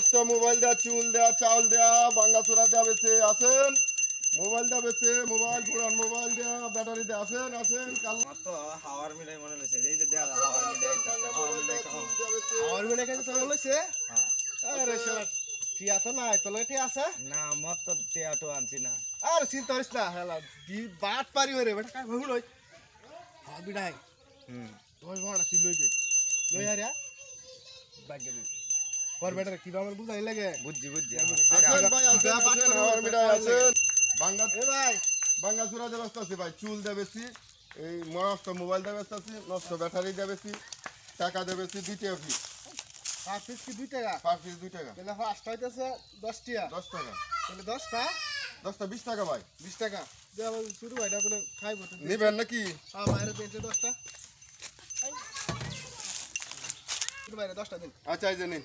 কষ্ট মোবাইল দেয়া চুল দেয়া চাউল দেয়া চোরা দেয়া বেছে আসেন মোবাইল দেয়া বেছে মোবাইল পুরান মোবাইল দেয়া ব্যাটারি দেয়া আসেন আসেন কাল তো হাওয়ার মিলাই মনে হয়েছে এই যে দেয়া হাওয়ার মিলাই হাওয়ার মিলাই কাছে তো হইছে হ্যাঁ। আরে শালা টিয়া তো নাই তোর টিয়া আছে না মত তো টিয়া তো আনছি না আর চিন্তা করিস না হেলা দি বাট পারি ওরে বেটা কাই ভাবু হই হাবি নাই হুম তোর ভাড়া তুই লই দে লই আরে দে ওর বেটার কি আমার বুঝাই লাগে বুঝছি বুঝছি আসেন ভাই আসেন আসেন বাঙ্গা এ ভাই বাঙ্গা ভাই চুল দেবেছি এই মোবাইল দেবে আসতেছি নষ্ট ব্যাটারি দেবেছি টাকা দেবেছি দ্বিতীয় ফি পিস কি দুই টাকা পিস দুই টাকা তাহলে হইতেছে দশ টাকা দশ টাকা তাহলে দশটা দশটা বিশ টাকা ভাই বিশ টাকা শুরু ভাইটা বলে খাইবো নেবেন নাকি বাইরে হ্যাঁ দিয়েছে দশটা বাইরে দশটা দিন আচ্ছা এই যে নিন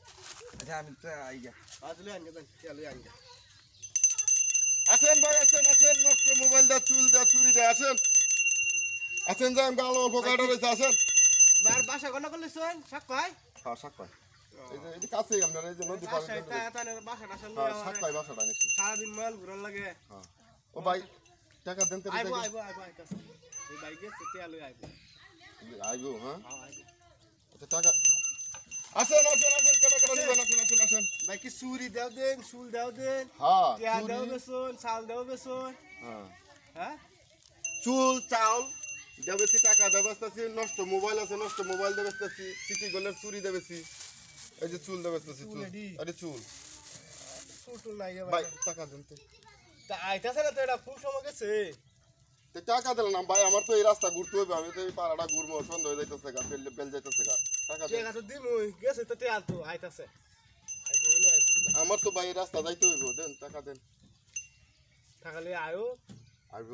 আচ্ছা আমি তো আই যা আসলে আনগে দেন চলে আনগে আসেন ভাই আসেন আসেন নষ্ট মোবাইল দা চুল দা চুরি দা আসেন আসেন যান গাল অল্প কাটা রয়েছে আসেন বার বাসা গলা করলে শোন শাক পায় হ্যাঁ শাক পায় কাছেই আপনার এই যে নদী আচ্ছা, পার আচ্ছা, বাসা টাসা হ্যাঁ, শাক মানে পায় বাসাটা নিচ্ছি সারাদিন হ্যাঁ। টাকা ভাই সুরি চুরি দেও দেন চুল দেও দেন হ্যাঁ টিয়া দেও বেসন চাল দেও বেসন হ্যাঁ, হ্যাঁ? চুল চাল দেবেছি টাকা দেবেছি নষ্ট মোবাইল আছে নষ্ট মোবাইল দেবেছি সিটি গলের চুরি দেবেছি এই যে চুল দেবেছি চুল আরে চুল চুল টুল নাই ভাই টাকা দেন তো তা আইতাছে না তো এটা ফুল সময় গেছে তো টাকা দিল না ভাই আমার তো এই রাস্তা ঘুরতে হবে আমি তো এই পাড়াটা ঘুরবো সন্ধ্যা হয়ে যাইতেছে গা বেল বেল যাইতেছে গা টাকা তো গেছে তো টিয়া তো আইতাছে আমার তো বাইরে রাস্তা যাইতে হইব দেন টাকা দেন টাকা লিয়ে আয়ো আইব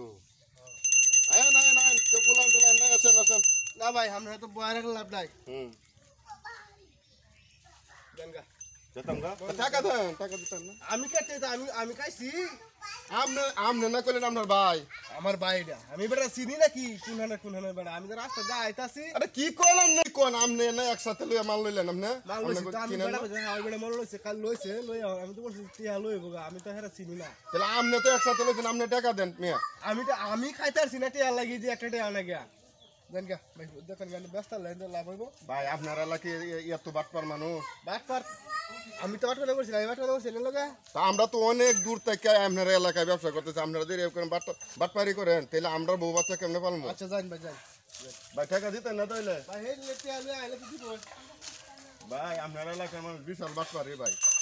না আয়ন আয়ন কেউ বলান টলান নাই আসেন আসেন না ভাই আমরা হয়তো বয়া লাভ নাই হুম দেন আমি কাটতে আমি আমি কাইছি আমনে আমনে তো নাই কোন আমনে না একসাথে লইয়া মাল মাল লইছি তো আমি বেটা কইছি আমার হ্যাঁ, বেটা মাল লইছে কাল আমি তো বলছি টিয়া লইব চিনি না তাহলে আমনে তো একসাথে লইছেন আমনে টাকা দেন মিয়া আমি আমি খাইতারছি না টিয়া লাগি যে একটা টিয়া না গিয়া জানগা ভাই দেখেন গানি ব্যস্ত লাইন লাভ হইব ভাই আপনার এলাকায় এত বাটপার মানুষ বাটপার আমি তো বাটপার করছি আমি বাটপার করছি লোকে তা আমরা তো অনেক দূর থেকে আপনার এলাকায় ব্যবসা করতেছি আপনারা যদি এরকম বাটপারি করেন তাহলে আমরা বউ বাচ্চা কেমনে পালবো আচ্ছা যান ভাই যান ভাই টাকা দিতেন না তাহলে ভাই আপনার এলাকার মানুষ বিশাল বাটপারি ভাই